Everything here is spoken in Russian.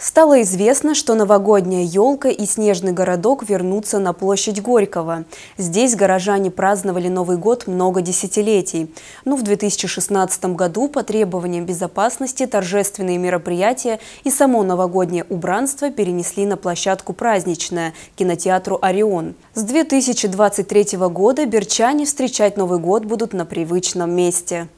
Стало известно, что новогодняя елка и снежный городок вернутся на площадь Горького. Здесь горожане праздновали Новый год много десятилетий. Но ну, в 2016 году по требованиям безопасности торжественные мероприятия и само новогоднее убранство перенесли на площадку праздничная – кинотеатру «Орион». С 2023 года берчане встречать Новый год будут на привычном месте.